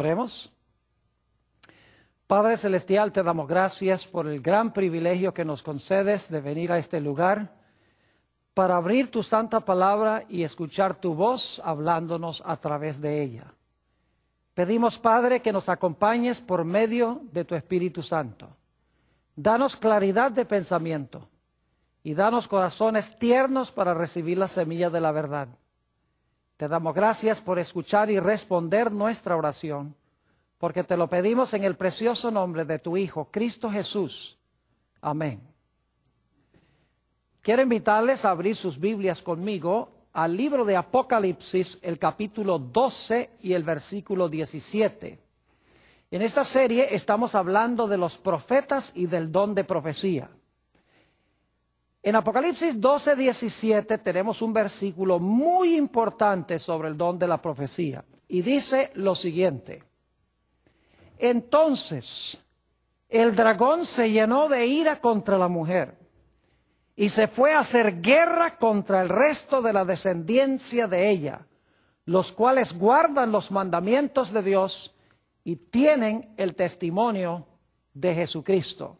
Oremos. Padre Celestial, te damos gracias por el gran privilegio que nos concedes de venir a este lugar para abrir tu santa palabra y escuchar tu voz hablándonos a través de ella. Pedimos, Padre, que nos acompañes por medio de tu Espíritu Santo. Danos claridad de pensamiento y danos corazones tiernos para recibir la semilla de la verdad. Te damos gracias por escuchar y responder nuestra oración, porque te lo pedimos en el precioso nombre de tu Hijo, Cristo Jesús. Amén. Quiero invitarles a abrir sus Biblias conmigo al libro de Apocalipsis, el capítulo 12 y el versículo 17. En esta serie estamos hablando de los profetas y del don de profecía. En Apocalipsis 12, 17 tenemos un versículo muy importante sobre el don de la profecía y dice lo siguiente. Entonces el dragón se llenó de ira contra la mujer y se fue a hacer guerra contra el resto de la descendencia de ella, los cuales guardan los mandamientos de Dios y tienen el testimonio de Jesucristo.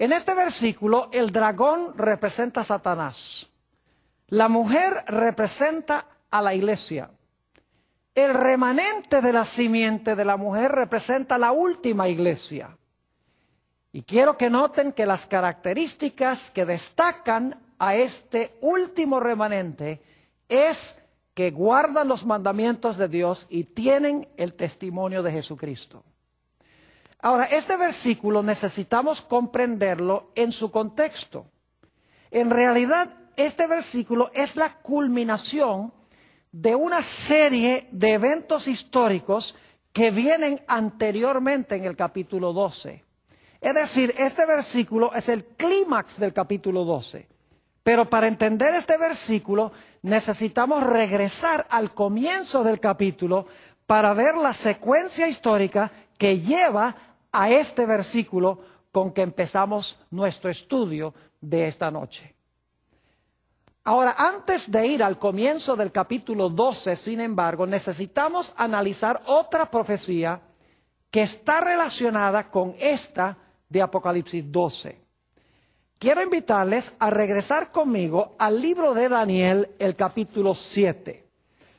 En este versículo, el dragón representa a Satanás. La mujer representa a la iglesia. El remanente de la simiente de la mujer representa la última iglesia. Y quiero que noten que las características que destacan a este último remanente es que guardan los mandamientos de Dios y tienen el testimonio de Jesucristo. Ahora, este versículo necesitamos comprenderlo en su contexto. En realidad, este versículo es la culminación de una serie de eventos históricos que vienen anteriormente en el capítulo 12. Es decir, este versículo es el clímax del capítulo 12. Pero para entender este versículo necesitamos regresar al comienzo del capítulo para ver la secuencia histórica que lleva a este versículo con que empezamos nuestro estudio de esta noche. Ahora, antes de ir al comienzo del capítulo 12, sin embargo, necesitamos analizar otra profecía que está relacionada con esta de Apocalipsis 12. Quiero invitarles a regresar conmigo al libro de Daniel, el capítulo 7,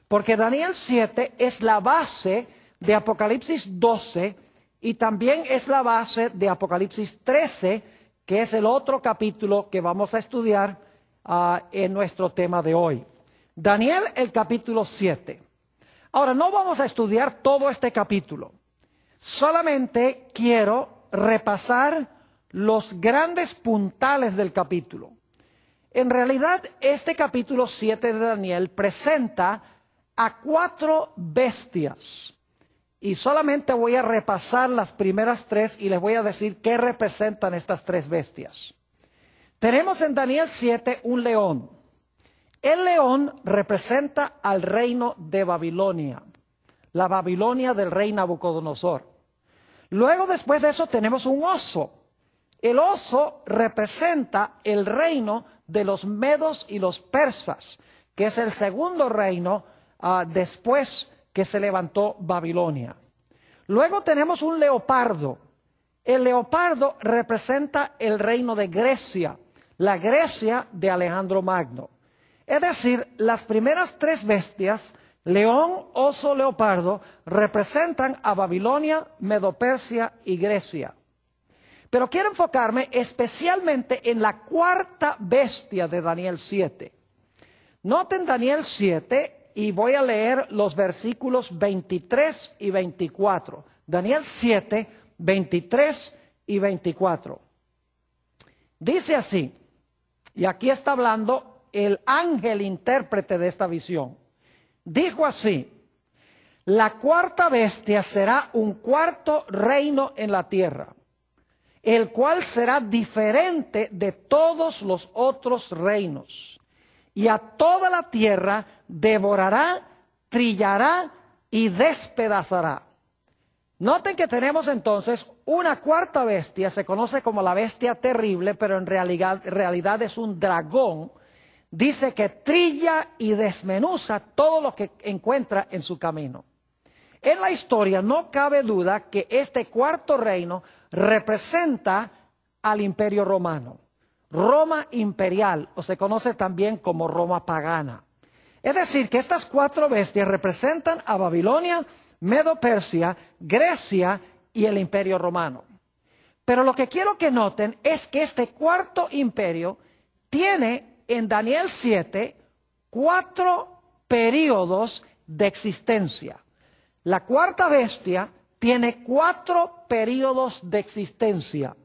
porque Daniel 7 es la base de Apocalipsis 12 y también es la base de Apocalipsis 13, que es el otro capítulo que vamos a estudiar ah, en nuestro tema de hoy. Daniel, el capítulo 7. Ahora, no vamos a estudiar todo este capítulo. Solamente quiero repasar los grandes puntales del capítulo. En realidad, este capítulo 7 de Daniel presenta a cuatro bestias y solamente voy a repasar las primeras tres y les voy a decir qué representan estas tres bestias. Tenemos en Daniel 7 un león. El león representa al reino de Babilonia, la Babilonia del rey Nabucodonosor. Luego después de eso tenemos un oso. El oso representa el reino de los medos y los persas, que es el segundo reino ah, después que se levantó Babilonia. Luego tenemos un leopardo. El leopardo representa el reino de Grecia, la Grecia de Alejandro Magno. Es decir, las primeras tres bestias, león, oso, leopardo, representan a Babilonia, Medopersia y Grecia. Pero quiero enfocarme especialmente en la cuarta bestia de Daniel 7. Noten Daniel 7, y voy a leer los versículos 23 y 24. Daniel 7, 23 y 24. Dice así, y aquí está hablando el ángel intérprete de esta visión. Dijo así, la cuarta bestia será un cuarto reino en la tierra, el cual será diferente de todos los otros reinos. Y a toda la tierra devorará, trillará y despedazará. Noten que tenemos entonces una cuarta bestia, se conoce como la bestia terrible, pero en realidad, realidad es un dragón. Dice que trilla y desmenuza todo lo que encuentra en su camino. En la historia no cabe duda que este cuarto reino representa al imperio romano. Roma imperial, o se conoce también como Roma pagana. Es decir, que estas cuatro bestias representan a Babilonia, Medo-Persia, Grecia y el Imperio Romano. Pero lo que quiero que noten es que este cuarto imperio tiene en Daniel 7 cuatro periodos de existencia. La cuarta bestia tiene cuatro periodos de existencia.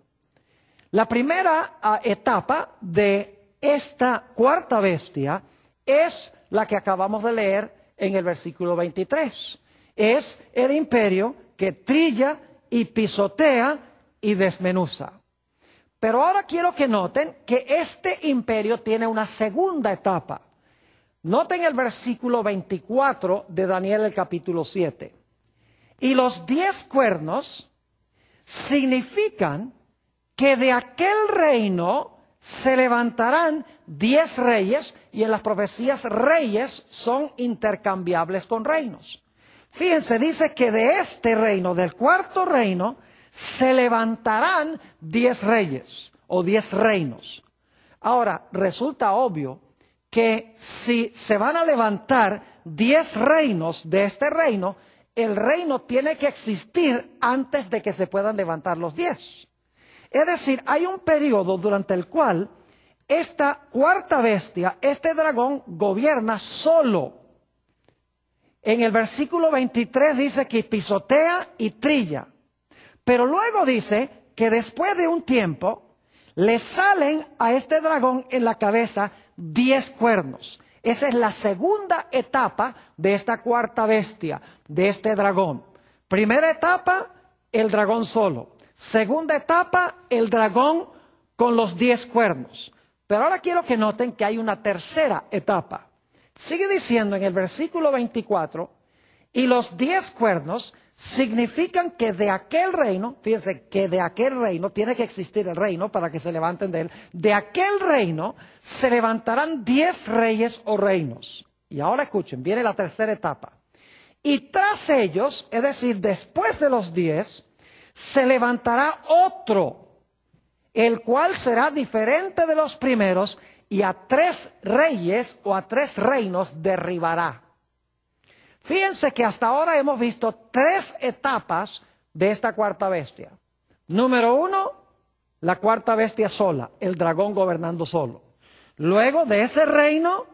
La primera ah, etapa de esta cuarta bestia es la que acabamos de leer en el versículo 23. Es el imperio que trilla y pisotea y desmenuza. Pero ahora quiero que noten que este imperio tiene una segunda etapa. Noten el versículo 24 de Daniel el capítulo 7. Y los diez cuernos significan que de aquel reino se levantarán diez reyes y en las profecías reyes son intercambiables con reinos. Fíjense, dice que de este reino, del cuarto reino, se levantarán diez reyes o diez reinos. Ahora, resulta obvio que si se van a levantar diez reinos de este reino, el reino tiene que existir antes de que se puedan levantar los diez. Es decir, hay un periodo durante el cual esta cuarta bestia, este dragón, gobierna solo. En el versículo 23 dice que pisotea y trilla. Pero luego dice que después de un tiempo le salen a este dragón en la cabeza diez cuernos. Esa es la segunda etapa de esta cuarta bestia, de este dragón. Primera etapa, el dragón solo. Segunda etapa, el dragón con los diez cuernos. Pero ahora quiero que noten que hay una tercera etapa. Sigue diciendo en el versículo 24, y los diez cuernos significan que de aquel reino, fíjense que de aquel reino, tiene que existir el reino para que se levanten de él, de aquel reino se levantarán diez reyes o reinos. Y ahora escuchen, viene la tercera etapa. Y tras ellos, es decir, después de los diez, se levantará otro el cual será diferente de los primeros y a tres reyes o a tres reinos derribará. Fíjense que hasta ahora hemos visto tres etapas de esta cuarta bestia. Número uno, la cuarta bestia sola, el dragón gobernando solo. Luego de ese reino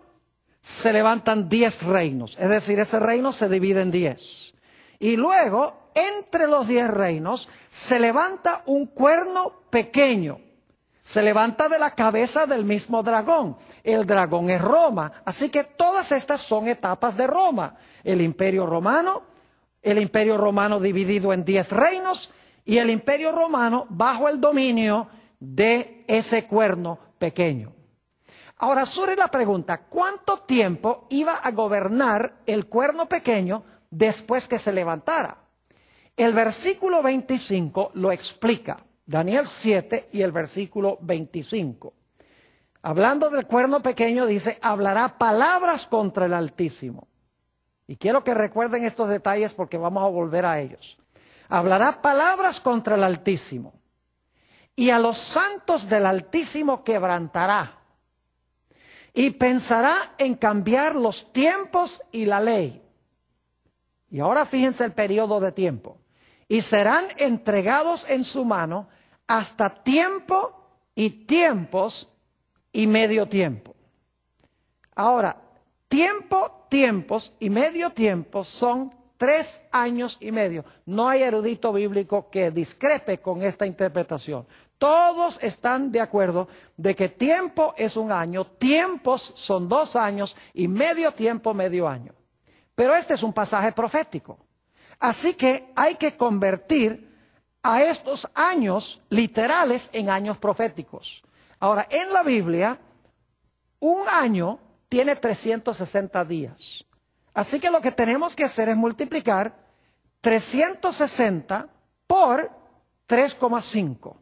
se levantan diez reinos, es decir, ese reino se divide en diez. Y luego, entre los diez reinos, se levanta un cuerno pequeño. Se levanta de la cabeza del mismo dragón. El dragón es Roma. Así que todas estas son etapas de Roma. El imperio romano, el imperio romano dividido en diez reinos y el imperio romano bajo el dominio de ese cuerno pequeño. Ahora surge la pregunta, ¿cuánto tiempo iba a gobernar el cuerno pequeño después que se levantara. El versículo 25 lo explica, Daniel 7 y el versículo 25. Hablando del cuerno pequeño, dice, hablará palabras contra el Altísimo. Y quiero que recuerden estos detalles porque vamos a volver a ellos. Hablará palabras contra el Altísimo. Y a los santos del Altísimo quebrantará. Y pensará en cambiar los tiempos y la ley. Y ahora fíjense el periodo de tiempo. Y serán entregados en su mano hasta tiempo y tiempos y medio tiempo. Ahora, tiempo, tiempos y medio tiempo son tres años y medio. No hay erudito bíblico que discrepe con esta interpretación. Todos están de acuerdo de que tiempo es un año, tiempos son dos años y medio tiempo, medio año. Pero este es un pasaje profético. Así que hay que convertir a estos años literales en años proféticos. Ahora, en la Biblia, un año tiene 360 días. Así que lo que tenemos que hacer es multiplicar 360 por 3,5.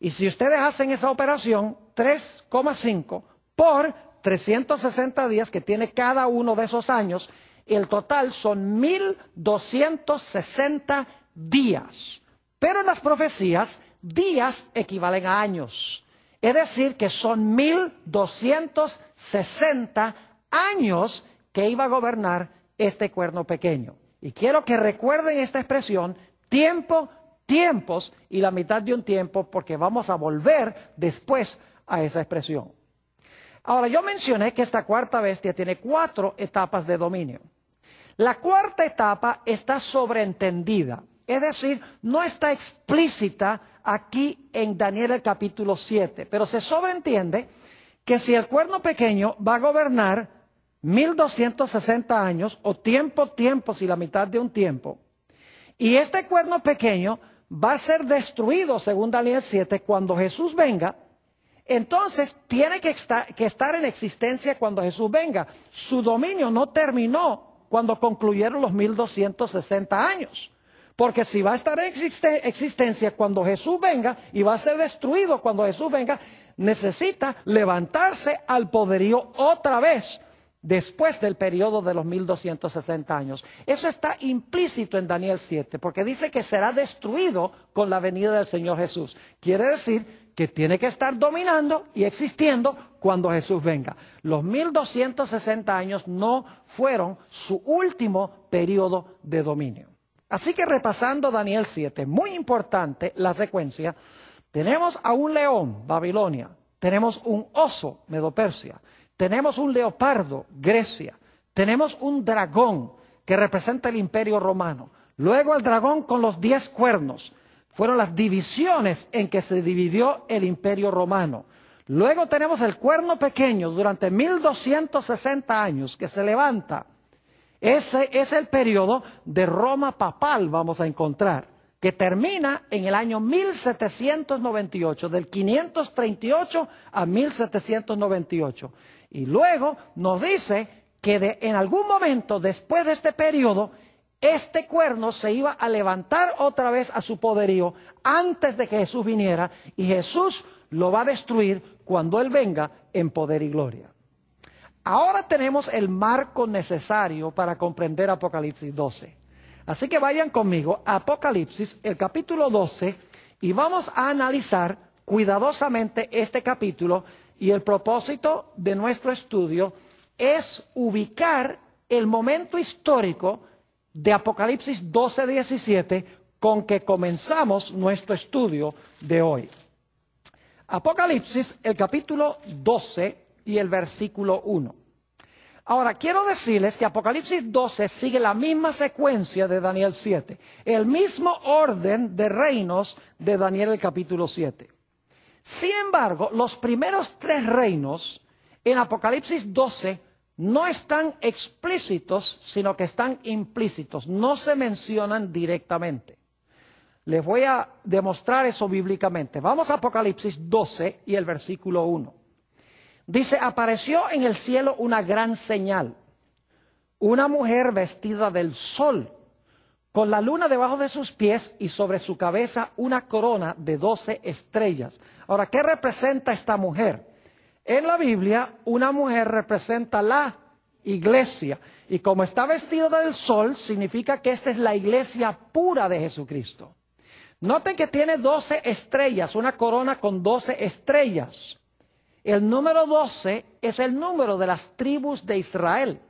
Y si ustedes hacen esa operación, 3,5 por 360 días que tiene cada uno de esos años, el total son 1260 días. Pero en las profecías, días equivalen a años. Es decir, que son 1260 años que iba a gobernar este cuerno pequeño. Y quiero que recuerden esta expresión, tiempo, tiempos y la mitad de un tiempo, porque vamos a volver después a esa expresión. Ahora, yo mencioné que esta cuarta bestia tiene cuatro etapas de dominio. La cuarta etapa está sobreentendida, es decir, no está explícita aquí en Daniel el capítulo 7, pero se sobreentiende que si el cuerno pequeño va a gobernar 1260 años o tiempo, tiempo, y la mitad de un tiempo, y este cuerno pequeño va a ser destruido, según Daniel 7, cuando Jesús venga, entonces tiene que estar en existencia cuando Jesús venga. Su dominio no terminó cuando concluyeron los 1260 años. Porque si va a estar en existencia cuando Jesús venga y va a ser destruido cuando Jesús venga, necesita levantarse al poderío otra vez después del periodo de los 1260 años. Eso está implícito en Daniel 7, porque dice que será destruido con la venida del Señor Jesús. Quiere decir que tiene que estar dominando y existiendo cuando Jesús venga. Los sesenta años no fueron su último periodo de dominio. Así que repasando Daniel 7, muy importante la secuencia, tenemos a un león, Babilonia, tenemos un oso, Medopersia, tenemos un leopardo, Grecia, tenemos un dragón que representa el imperio romano, luego el dragón con los diez cuernos, fueron las divisiones en que se dividió el imperio romano. Luego tenemos el cuerno pequeño durante 1260 años que se levanta. Ese es el periodo de Roma papal, vamos a encontrar, que termina en el año 1798, del 538 a 1798. Y luego nos dice que en algún momento después de este periodo este cuerno se iba a levantar otra vez a su poderío antes de que Jesús viniera y Jesús lo va a destruir cuando Él venga en poder y gloria. Ahora tenemos el marco necesario para comprender Apocalipsis 12. Así que vayan conmigo a Apocalipsis, el capítulo 12, y vamos a analizar cuidadosamente este capítulo y el propósito de nuestro estudio es ubicar el momento histórico de Apocalipsis 12, 17, con que comenzamos nuestro estudio de hoy. Apocalipsis, el capítulo 12 y el versículo 1. Ahora, quiero decirles que Apocalipsis 12 sigue la misma secuencia de Daniel 7, el mismo orden de reinos de Daniel el capítulo 7. Sin embargo, los primeros tres reinos en Apocalipsis 12 no están explícitos, sino que están implícitos, no se mencionan directamente. Les voy a demostrar eso bíblicamente. Vamos a Apocalipsis 12 y el versículo 1. Dice, apareció en el cielo una gran señal, una mujer vestida del sol, con la luna debajo de sus pies y sobre su cabeza una corona de doce estrellas. Ahora, ¿qué representa esta mujer? En la Biblia, una mujer representa la iglesia. Y como está vestida del sol, significa que esta es la iglesia pura de Jesucristo. Noten que tiene 12 estrellas, una corona con 12 estrellas. El número 12 es el número de las tribus de Israel.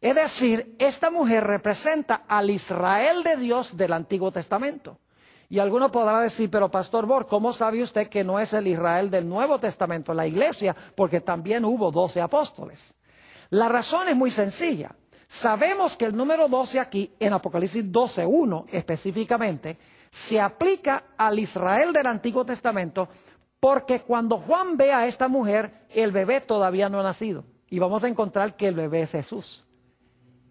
Es decir, esta mujer representa al Israel de Dios del Antiguo Testamento. Y alguno podrá decir, pero Pastor Bor, ¿cómo sabe usted que no es el Israel del Nuevo Testamento, la iglesia? Porque también hubo doce apóstoles. La razón es muy sencilla. Sabemos que el número doce aquí, en Apocalipsis 12.1 específicamente, se aplica al Israel del Antiguo Testamento porque cuando Juan ve a esta mujer, el bebé todavía no ha nacido. Y vamos a encontrar que el bebé es Jesús.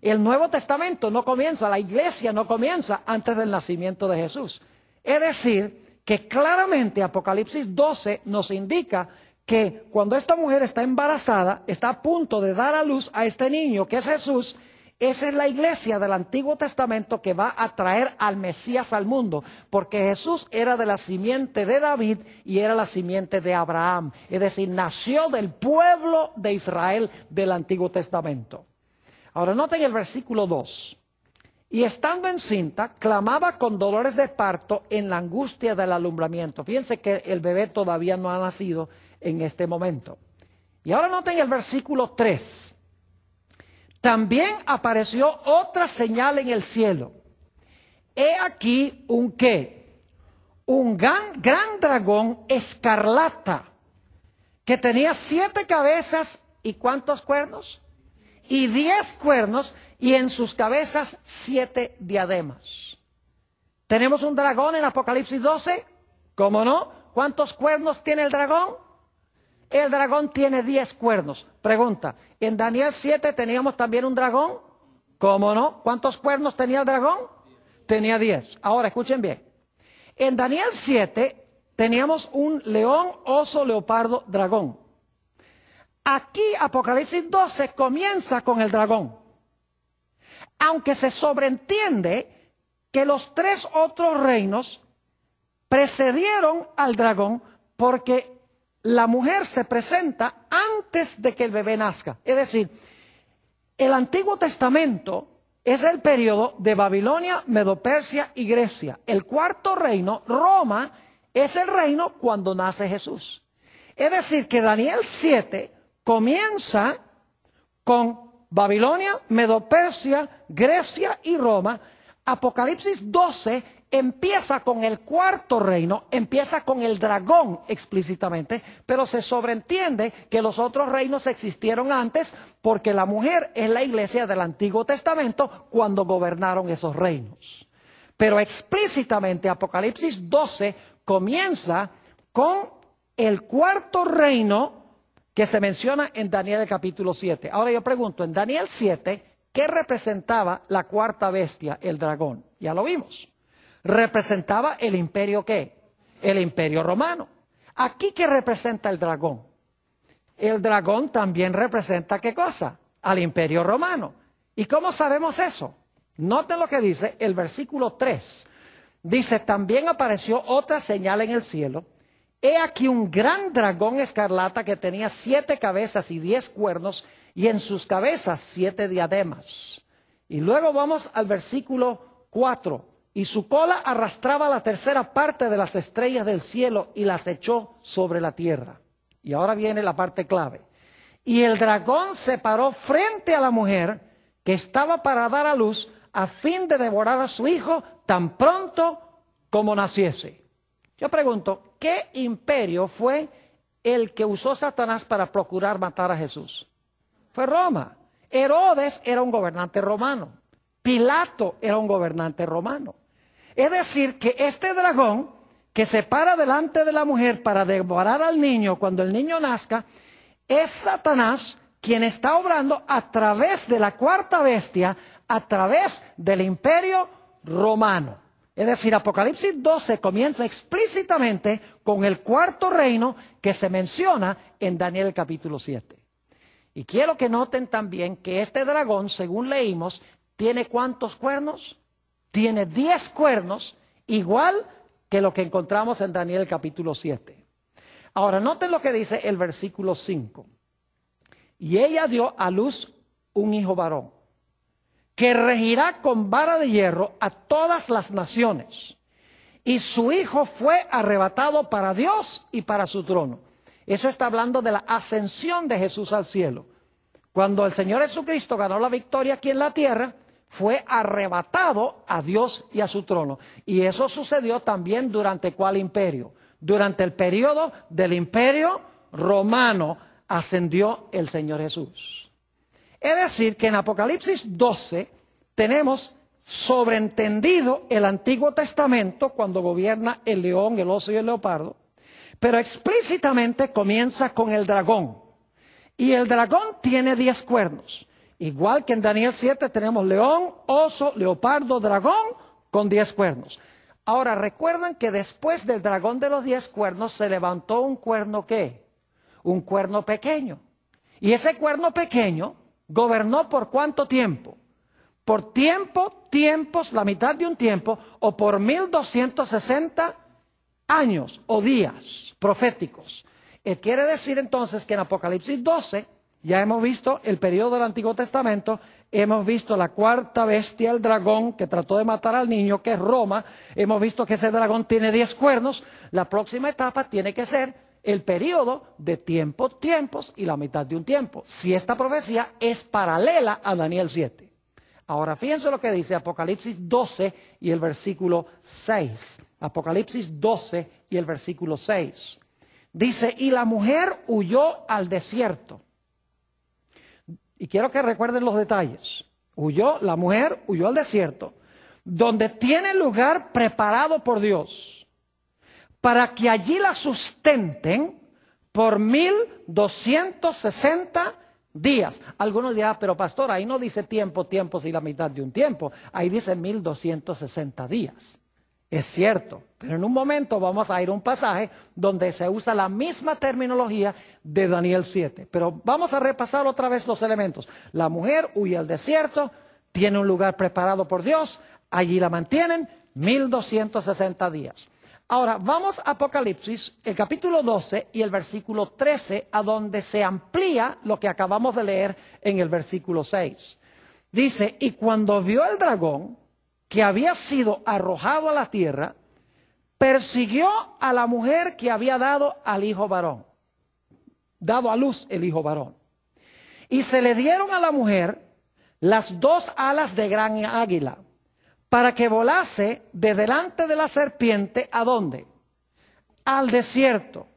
El Nuevo Testamento no comienza, la iglesia no comienza antes del nacimiento de Jesús. Es decir, que claramente Apocalipsis 12 nos indica que cuando esta mujer está embarazada, está a punto de dar a luz a este niño que es Jesús, esa es la iglesia del Antiguo Testamento que va a traer al Mesías al mundo, porque Jesús era de la simiente de David y era la simiente de Abraham, es decir, nació del pueblo de Israel del Antiguo Testamento. Ahora noten el versículo 2. Y estando encinta, clamaba con dolores de parto en la angustia del alumbramiento. Fíjense que el bebé todavía no ha nacido en este momento. Y ahora noten el versículo 3. También apareció otra señal en el cielo. He aquí un qué, un gran, gran dragón escarlata que tenía siete cabezas y cuántos cuernos? Y diez cuernos y en sus cabezas siete diademas. ¿Tenemos un dragón en Apocalipsis 12? ¿Cómo no? ¿Cuántos cuernos tiene el dragón? El dragón tiene diez cuernos. Pregunta, ¿en Daniel 7 teníamos también un dragón? ¿Cómo no? ¿Cuántos cuernos tenía el dragón? Tenía diez. Ahora, escuchen bien. En Daniel 7 teníamos un león, oso, leopardo, dragón. Aquí Apocalipsis 12 comienza con el dragón aunque se sobreentiende que los tres otros reinos precedieron al dragón porque la mujer se presenta antes de que el bebé nazca. Es decir, el Antiguo Testamento es el periodo de Babilonia, Medopersia y Grecia. El cuarto reino, Roma, es el reino cuando nace Jesús. Es decir, que Daniel 7 comienza con Babilonia, Medopersia, Grecia y Roma. Apocalipsis 12 empieza con el cuarto reino, empieza con el dragón explícitamente, pero se sobreentiende que los otros reinos existieron antes porque la mujer es la iglesia del Antiguo Testamento cuando gobernaron esos reinos. Pero explícitamente Apocalipsis 12 comienza con el cuarto reino que se menciona en Daniel el capítulo 7. Ahora yo pregunto, en Daniel 7, ¿qué representaba la cuarta bestia, el dragón? Ya lo vimos. Representaba el imperio qué? El imperio romano. ¿Aquí qué representa el dragón? El dragón también representa qué cosa? Al imperio romano. ¿Y cómo sabemos eso? Noten lo que dice el versículo 3. Dice, también apareció otra señal en el cielo He aquí un gran dragón escarlata que tenía siete cabezas y diez cuernos, y en sus cabezas siete diademas. Y luego vamos al versículo 4. Y su cola arrastraba la tercera parte de las estrellas del cielo y las echó sobre la tierra. Y ahora viene la parte clave. Y el dragón se paró frente a la mujer que estaba para dar a luz a fin de devorar a su hijo tan pronto como naciese. Yo pregunto, ¿qué imperio fue el que usó Satanás para procurar matar a Jesús? Fue Roma. Herodes era un gobernante romano. Pilato era un gobernante romano. Es decir, que este dragón que se para delante de la mujer para devorar al niño cuando el niño nazca, es Satanás quien está obrando a través de la cuarta bestia, a través del imperio romano. Es decir, Apocalipsis 12 comienza explícitamente con el cuarto reino que se menciona en Daniel capítulo 7. Y quiero que noten también que este dragón, según leímos, tiene cuántos cuernos? Tiene 10 cuernos, igual que lo que encontramos en Daniel capítulo 7. Ahora, noten lo que dice el versículo 5. Y ella dio a luz un hijo varón que regirá con vara de hierro a todas las naciones. Y su hijo fue arrebatado para Dios y para su trono. Eso está hablando de la ascensión de Jesús al cielo. Cuando el Señor Jesucristo ganó la victoria aquí en la tierra, fue arrebatado a Dios y a su trono. Y eso sucedió también durante cuál imperio? Durante el periodo del imperio romano ascendió el Señor Jesús. Es decir, que en Apocalipsis 12 tenemos sobreentendido el Antiguo Testamento cuando gobierna el león, el oso y el leopardo, pero explícitamente comienza con el dragón. Y el dragón tiene diez cuernos. Igual que en Daniel 7 tenemos león, oso, leopardo, dragón con diez cuernos. Ahora, recuerdan que después del dragón de los diez cuernos se levantó un cuerno qué? Un cuerno pequeño. Y ese cuerno pequeño gobernó por cuánto tiempo? Por tiempo, tiempos, la mitad de un tiempo, o por doscientos sesenta años o días proféticos. Eh, quiere decir entonces que en Apocalipsis 12 ya hemos visto el periodo del Antiguo Testamento, hemos visto la cuarta bestia, el dragón que trató de matar al niño, que es Roma, hemos visto que ese dragón tiene diez cuernos, la próxima etapa tiene que ser el periodo de tiempo, tiempos y la mitad de un tiempo. Si esta profecía es paralela a Daniel 7. Ahora fíjense lo que dice Apocalipsis 12 y el versículo 6. Apocalipsis 12 y el versículo 6. Dice, y la mujer huyó al desierto. Y quiero que recuerden los detalles. Huyó, la mujer huyó al desierto, donde tiene lugar preparado por Dios para que allí la sustenten por 1260 días. Algunos dirán, ah, pero pastor, ahí no dice tiempo, tiempos y la mitad de un tiempo. Ahí dice 1260 días. Es cierto, pero en un momento vamos a ir a un pasaje donde se usa la misma terminología de Daniel 7. Pero vamos a repasar otra vez los elementos. La mujer huye al desierto, tiene un lugar preparado por Dios, allí la mantienen 1260 días. Ahora, vamos a Apocalipsis, el capítulo 12 y el versículo 13, a donde se amplía lo que acabamos de leer en el versículo seis. Dice, y cuando vio el dragón que había sido arrojado a la tierra, persiguió a la mujer que había dado al hijo varón, dado a luz el hijo varón. Y se le dieron a la mujer las dos alas de gran águila para que volase de delante de la serpiente a dónde? Al desierto,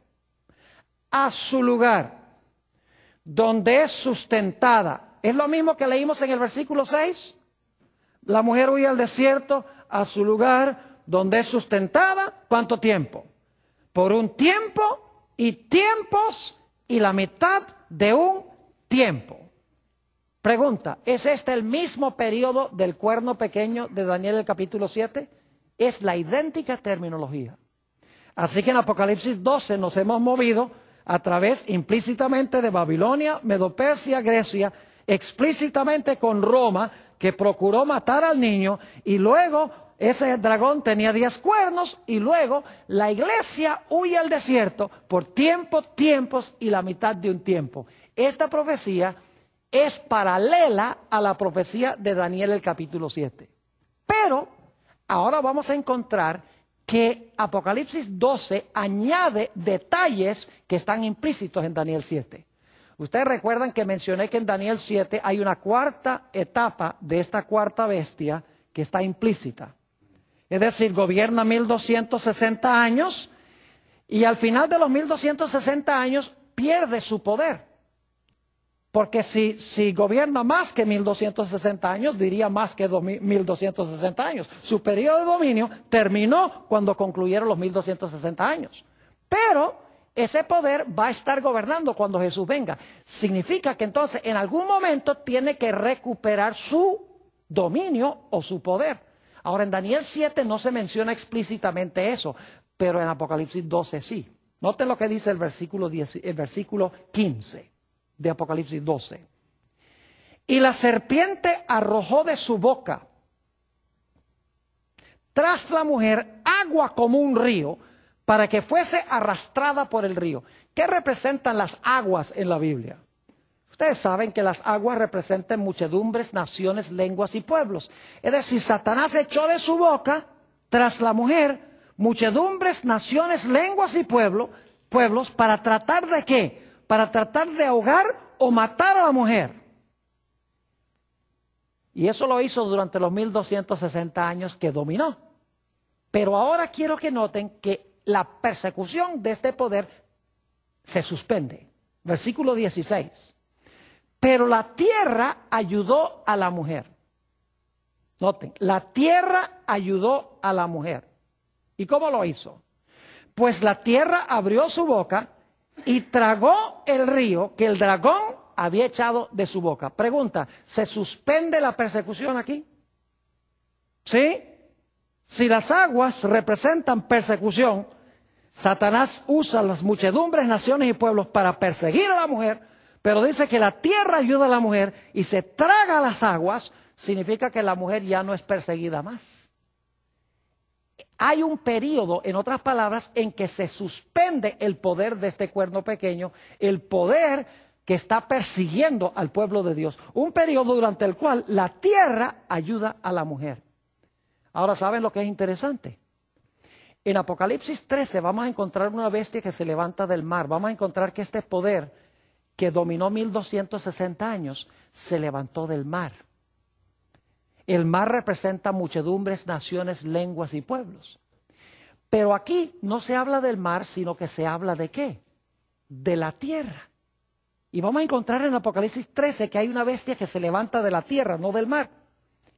a su lugar, donde es sustentada. Es lo mismo que leímos en el versículo 6. La mujer huye al desierto, a su lugar, donde es sustentada. ¿Cuánto tiempo? Por un tiempo y tiempos y la mitad de un tiempo. Pregunta, ¿es este el mismo periodo del cuerno pequeño de Daniel el capítulo 7? Es la idéntica terminología. Así que en Apocalipsis 12 nos hemos movido a través implícitamente de Babilonia, Medopersia, Grecia, explícitamente con Roma, que procuró matar al niño, y luego ese dragón tenía diez cuernos, y luego la iglesia huye al desierto por tiempo, tiempos y la mitad de un tiempo. Esta profecía es paralela a la profecía de Daniel el capítulo 7. Pero ahora vamos a encontrar que Apocalipsis 12 añade detalles que están implícitos en Daniel 7. Ustedes recuerdan que mencioné que en Daniel 7 hay una cuarta etapa de esta cuarta bestia que está implícita. Es decir, gobierna 1260 años y al final de los 1260 años pierde su poder. Porque si, gobierna más que 1260 años, diría más que 1260 años. Su periodo de dominio terminó cuando concluyeron los 1260 años. Pero ese poder va a estar gobernando cuando Jesús venga. Significa que entonces en algún momento tiene que recuperar su dominio o su poder. Ahora en Daniel 7 no se menciona explícitamente eso, pero en Apocalipsis 12 sí. Noten lo que dice el versículo, el versículo 15 de Apocalipsis 12. Y la serpiente arrojó de su boca tras la mujer agua como un río para que fuese arrastrada por el río. ¿Qué representan las aguas en la Biblia? Ustedes saben que las aguas representan muchedumbres, naciones, lenguas y pueblos. Es decir, Satanás echó de su boca tras la mujer muchedumbres, naciones, lenguas y pueblos para tratar de qué? para tratar de ahogar o matar a la mujer. Y eso lo hizo durante los 1260 años que dominó. Pero ahora quiero que noten que la persecución de este poder se suspende. Versículo 16. Pero la tierra ayudó a la mujer. Noten, la tierra ayudó a la mujer. ¿Y cómo lo hizo? Pues la tierra abrió su boca y tragó el río que el dragón había echado de su boca. Pregunta, ¿se suspende la persecución aquí? ¿Sí? Si las aguas representan persecución, Satanás usa las muchedumbres, naciones y pueblos para perseguir a la mujer, pero dice que la tierra ayuda a la mujer y se traga las aguas, significa que la mujer ya no es perseguida más. Hay un periodo, en otras palabras, en que se suspende el poder de este cuerno pequeño, el poder que está persiguiendo al pueblo de Dios. Un periodo durante el cual la tierra ayuda a la mujer. Ahora, ¿saben lo que es interesante? En Apocalipsis 13 vamos a encontrar una bestia que se levanta del mar. Vamos a encontrar que este poder que dominó 1260 años se levantó del mar. El mar representa muchedumbres, naciones, lenguas y pueblos. Pero aquí no se habla del mar, sino que se habla de qué? De la tierra. Y vamos a encontrar en Apocalipsis 13 que hay una bestia que se levanta de la tierra, no del mar.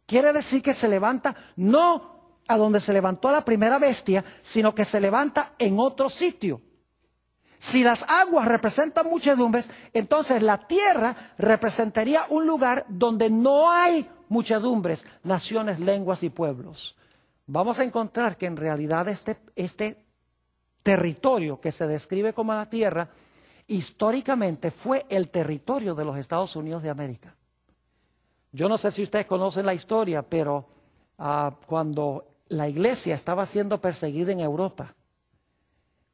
Quiere decir que se levanta no a donde se levantó la primera bestia, sino que se levanta en otro sitio. Si las aguas representan muchedumbres, entonces la tierra representaría un lugar donde no hay muchedumbres, naciones, lenguas y pueblos. Vamos a encontrar que en realidad este, este territorio que se describe como la tierra, históricamente fue el territorio de los Estados Unidos de América. Yo no sé si ustedes conocen la historia, pero ah, cuando la iglesia estaba siendo perseguida en Europa,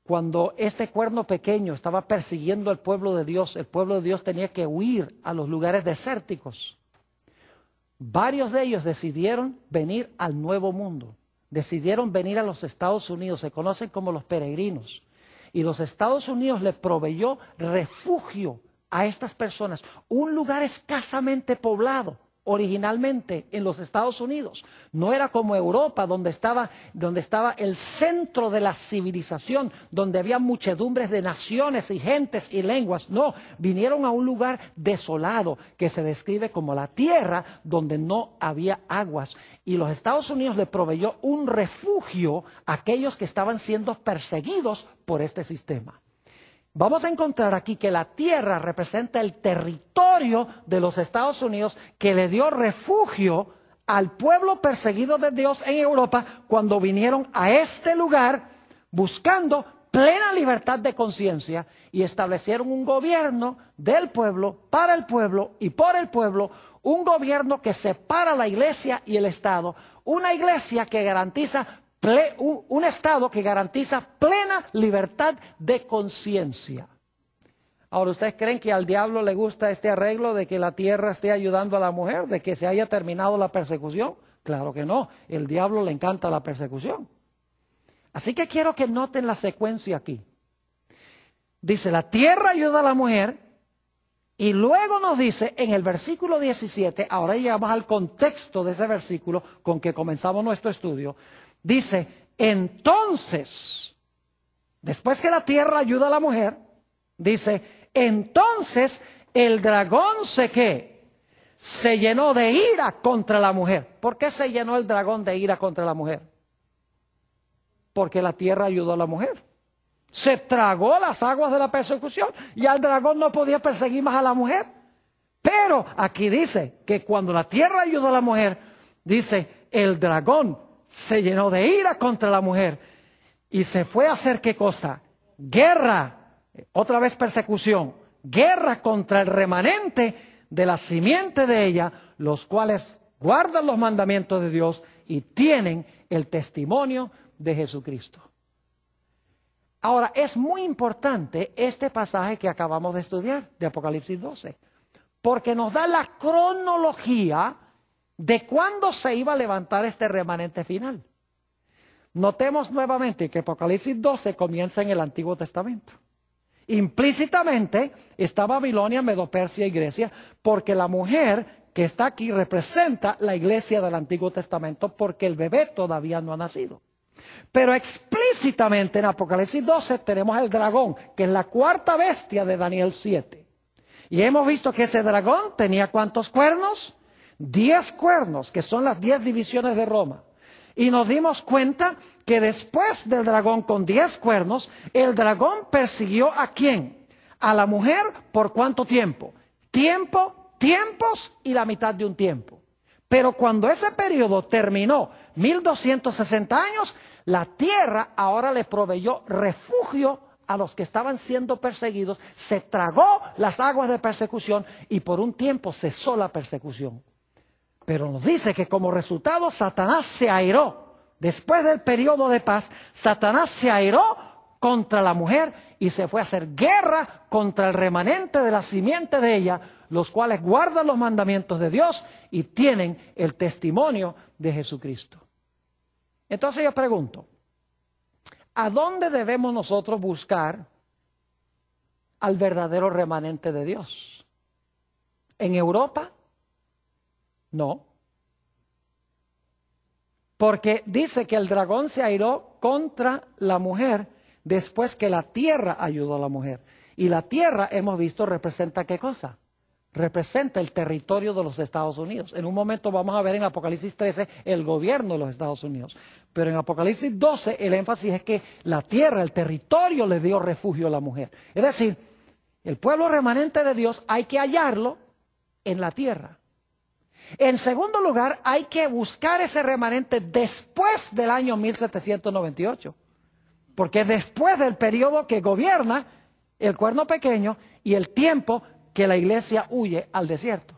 cuando este cuerno pequeño estaba persiguiendo al pueblo de Dios, el pueblo de Dios tenía que huir a los lugares desérticos. Varios de ellos decidieron venir al Nuevo Mundo, decidieron venir a los Estados Unidos, se conocen como los peregrinos. Y los Estados Unidos les proveyó refugio a estas personas, un lugar escasamente poblado originalmente en los Estados Unidos. No era como Europa, donde estaba, donde estaba el centro de la civilización, donde había muchedumbres de naciones y gentes y lenguas. No, vinieron a un lugar desolado que se describe como la tierra donde no había aguas. Y los Estados Unidos le proveyó un refugio a aquellos que estaban siendo perseguidos por este sistema vamos a encontrar aquí que la tierra representa el territorio de los Estados Unidos que le dio refugio al pueblo perseguido de Dios en Europa cuando vinieron a este lugar buscando plena libertad de conciencia y establecieron un gobierno del pueblo, para el pueblo y por el pueblo, un gobierno que separa la iglesia y el Estado, una iglesia que garantiza un, un Estado que garantiza plena libertad de conciencia. Ahora, ¿ustedes creen que al diablo le gusta este arreglo de que la tierra esté ayudando a la mujer, de que se haya terminado la persecución? Claro que no, el diablo le encanta la persecución. Así que quiero que noten la secuencia aquí. Dice, la tierra ayuda a la mujer y luego nos dice en el versículo 17, ahora llegamos al contexto de ese versículo con que comenzamos nuestro estudio, Dice, entonces, después que la tierra ayuda a la mujer, dice, entonces el dragón se qué? Se llenó de ira contra la mujer. ¿Por qué se llenó el dragón de ira contra la mujer? Porque la tierra ayudó a la mujer. Se tragó las aguas de la persecución y al dragón no podía perseguir más a la mujer. Pero aquí dice que cuando la tierra ayudó a la mujer, dice, el dragón se llenó de ira contra la mujer y se fue a hacer qué cosa? Guerra, otra vez persecución, guerra contra el remanente de la simiente de ella, los cuales guardan los mandamientos de Dios y tienen el testimonio de Jesucristo. Ahora, es muy importante este pasaje que acabamos de estudiar de Apocalipsis 12, porque nos da la cronología de cuándo se iba a levantar este remanente final. Notemos nuevamente que Apocalipsis 12 comienza en el Antiguo Testamento. Implícitamente está Babilonia, Medopersia y Grecia, porque la mujer que está aquí representa la iglesia del Antiguo Testamento, porque el bebé todavía no ha nacido. Pero explícitamente en Apocalipsis 12 tenemos el dragón, que es la cuarta bestia de Daniel 7. Y hemos visto que ese dragón tenía cuántos cuernos? diez cuernos, que son las diez divisiones de Roma. Y nos dimos cuenta que después del dragón con diez cuernos, el dragón persiguió a quién? A la mujer por cuánto tiempo? Tiempo, tiempos y la mitad de un tiempo. Pero cuando ese periodo terminó, 1260 años, la tierra ahora le proveyó refugio a los que estaban siendo perseguidos, se tragó las aguas de persecución y por un tiempo cesó la persecución. Pero nos dice que como resultado Satanás se airó. Después del periodo de paz, Satanás se airó contra la mujer y se fue a hacer guerra contra el remanente de la simiente de ella, los cuales guardan los mandamientos de Dios y tienen el testimonio de Jesucristo. Entonces yo pregunto, ¿a dónde debemos nosotros buscar al verdadero remanente de Dios? ¿En Europa? No. Porque dice que el dragón se airó contra la mujer después que la tierra ayudó a la mujer. Y la tierra, hemos visto, representa qué cosa? Representa el territorio de los Estados Unidos. En un momento vamos a ver en Apocalipsis 13 el gobierno de los Estados Unidos. Pero en Apocalipsis 12 el énfasis es que la tierra, el territorio le dio refugio a la mujer. Es decir, el pueblo remanente de Dios hay que hallarlo en la tierra. En segundo lugar, hay que buscar ese remanente después del año 1798, porque es después del periodo que gobierna el cuerno pequeño y el tiempo que la iglesia huye al desierto.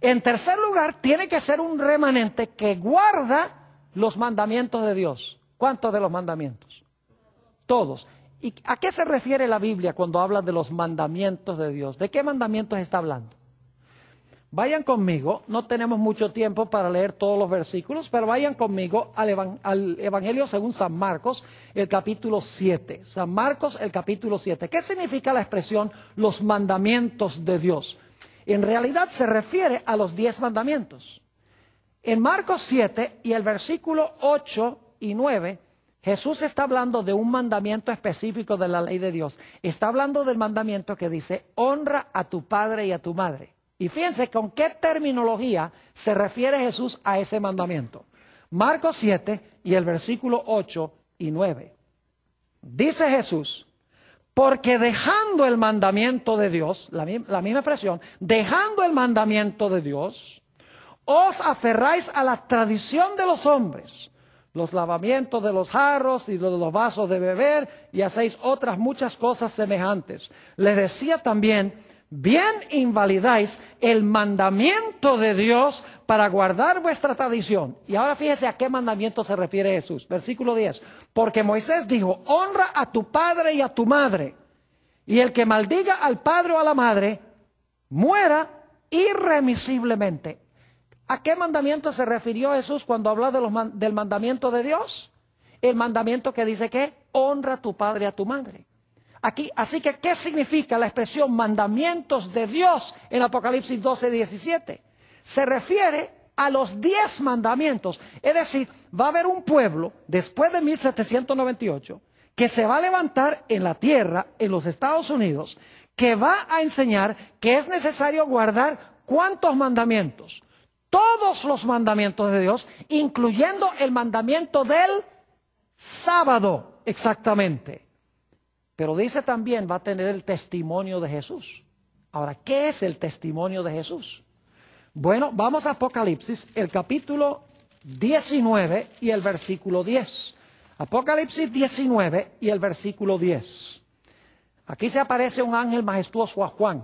En tercer lugar, tiene que ser un remanente que guarda los mandamientos de Dios. ¿Cuántos de los mandamientos? Todos. ¿Y a qué se refiere la Biblia cuando habla de los mandamientos de Dios? ¿De qué mandamientos está hablando? Vayan conmigo, no tenemos mucho tiempo para leer todos los versículos, pero vayan conmigo al, Evangelio según San Marcos, el capítulo 7. San Marcos, el capítulo 7. ¿Qué significa la expresión los mandamientos de Dios? En realidad se refiere a los diez mandamientos. En Marcos 7 y el versículo 8 y 9 Jesús está hablando de un mandamiento específico de la ley de Dios. Está hablando del mandamiento que dice, honra a tu padre y a tu madre. Y fíjense con qué terminología se refiere Jesús a ese mandamiento. Marcos 7 y el versículo 8 y 9. Dice Jesús, porque dejando el mandamiento de Dios, la, misma expresión, dejando el mandamiento de Dios, os aferráis a la tradición de los hombres, los lavamientos de los jarros y los, los vasos de beber, y hacéis otras muchas cosas semejantes. Le decía también bien invalidáis el mandamiento de Dios para guardar vuestra tradición. Y ahora fíjese a qué mandamiento se refiere Jesús. Versículo 10. Porque Moisés dijo, honra a tu padre y a tu madre. Y el que maldiga al padre o a la madre, muera irremisiblemente. ¿A qué mandamiento se refirió Jesús cuando habla de los del mandamiento de Dios? El mandamiento que dice que honra a tu padre y a tu madre. Aquí, así que, ¿qué significa la expresión mandamientos de Dios en Apocalipsis 12, 17? Se refiere a los diez mandamientos. Es decir, va a haber un pueblo después de 1798 que se va a levantar en la tierra, en los Estados Unidos, que va a enseñar que es necesario guardar cuántos mandamientos. Todos los mandamientos de Dios, incluyendo el mandamiento del sábado, exactamente. Pero dice también va a tener el testimonio de Jesús. Ahora, ¿qué es el testimonio de Jesús? Bueno, vamos a Apocalipsis, el capítulo 19 y el versículo 10. Apocalipsis 19 y el versículo 10. Aquí se aparece un ángel majestuoso a Juan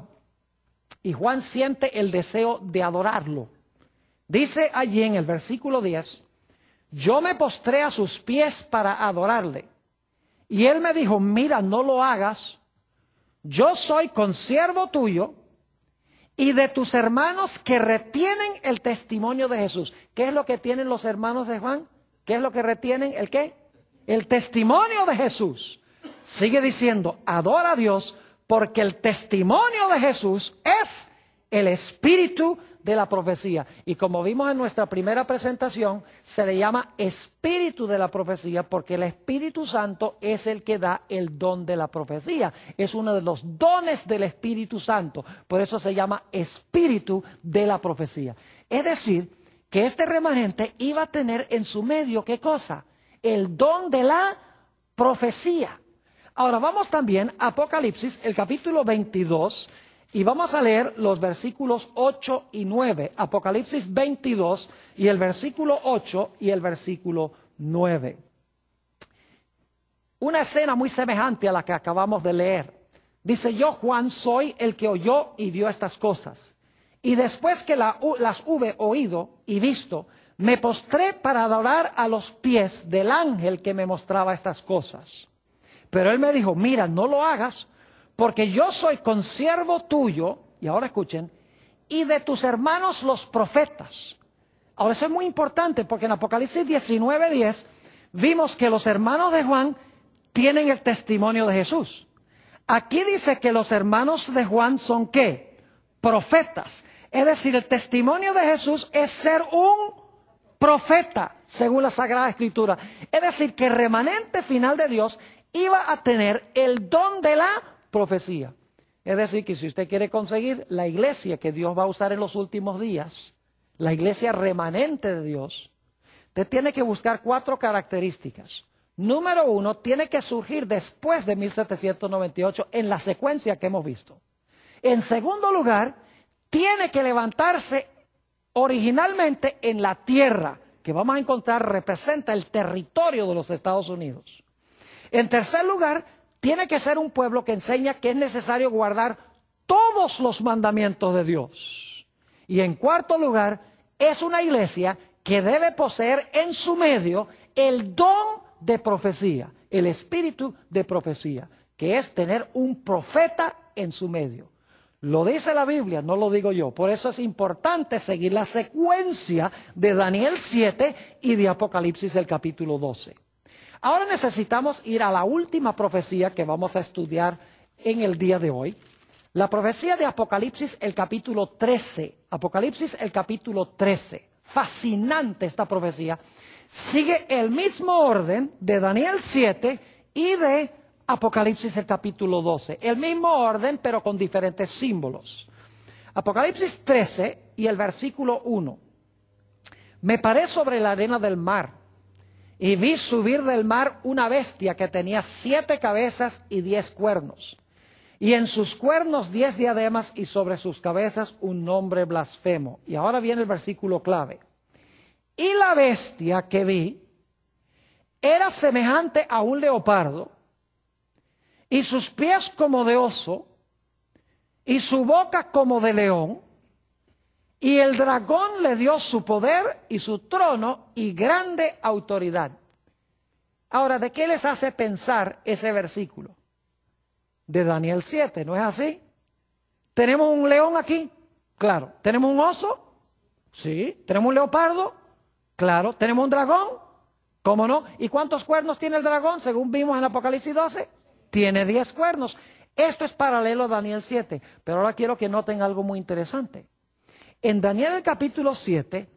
y Juan siente el deseo de adorarlo. Dice allí en el versículo 10, yo me postré a sus pies para adorarle. Y él me dijo, mira, no lo hagas. Yo soy consiervo tuyo y de tus hermanos que retienen el testimonio de Jesús. ¿Qué es lo que tienen los hermanos de Juan? ¿Qué es lo que retienen? ¿El qué? El testimonio de Jesús. Sigue diciendo, adora a Dios porque el testimonio de Jesús es el espíritu de la profecía. Y como vimos en nuestra primera presentación, se le llama espíritu de la profecía porque el Espíritu Santo es el que da el don de la profecía. Es uno de los dones del Espíritu Santo. Por eso se llama espíritu de la profecía. Es decir, que este remagente iba a tener en su medio, ¿qué cosa? El don de la profecía. Ahora vamos también a Apocalipsis, el capítulo 22 y vamos a leer los versículos 8 y 9, Apocalipsis 22 y el versículo 8 y el versículo 9. Una escena muy semejante a la que acabamos de leer. Dice, yo Juan soy el que oyó y vio estas cosas. Y después que las hube oído y visto, me postré para adorar a los pies del ángel que me mostraba estas cosas. Pero él me dijo, mira, no lo hagas porque yo soy consiervo tuyo, y ahora escuchen, y de tus hermanos los profetas. Ahora eso es muy importante porque en Apocalipsis 19:10 vimos que los hermanos de Juan tienen el testimonio de Jesús. Aquí dice que los hermanos de Juan son qué? Profetas. Es decir, el testimonio de Jesús es ser un profeta, según la Sagrada Escritura. Es decir, que el remanente final de Dios iba a tener el don de la profecía. Es decir, que si usted quiere conseguir la iglesia que Dios va a usar en los últimos días, la iglesia remanente de Dios, usted tiene que buscar cuatro características. Número uno, tiene que surgir después de 1798 en la secuencia que hemos visto. En segundo lugar, tiene que levantarse originalmente en la tierra, que vamos a encontrar representa el territorio de los Estados Unidos. En tercer lugar, tiene que ser un pueblo que enseña que es necesario guardar todos los mandamientos de Dios. Y en cuarto lugar, es una iglesia que debe poseer en su medio el don de profecía, el espíritu de profecía, que es tener un profeta en su medio. Lo dice la Biblia, no lo digo yo. Por eso es importante seguir la secuencia de Daniel 7 y de Apocalipsis el capítulo 12. Ahora necesitamos ir a la última profecía que vamos a estudiar en el día de hoy. La profecía de Apocalipsis, el capítulo 13. Apocalipsis, el capítulo 13. Fascinante esta profecía. Sigue el mismo orden de Daniel 7 y de Apocalipsis, el capítulo 12. El mismo orden, pero con diferentes símbolos. Apocalipsis 13 y el versículo 1. Me paré sobre la arena del mar y vi subir del mar una bestia que tenía siete cabezas y diez cuernos, y en sus cuernos diez diademas y sobre sus cabezas un nombre blasfemo. Y ahora viene el versículo clave. Y la bestia que vi era semejante a un leopardo, y sus pies como de oso, y su boca como de león, y el dragón le dio su poder y su trono y grande autoridad. Ahora, ¿de qué les hace pensar ese versículo? De Daniel 7, ¿no es así? ¿Tenemos un león aquí? Claro. ¿Tenemos un oso? Sí. ¿Tenemos un leopardo? Claro. ¿Tenemos un dragón? ¿Cómo no? ¿Y cuántos cuernos tiene el dragón? Según vimos en Apocalipsis 12, tiene 10 cuernos. Esto es paralelo a Daniel 7. Pero ahora quiero que noten algo muy interesante. En Daniel el capítulo 7,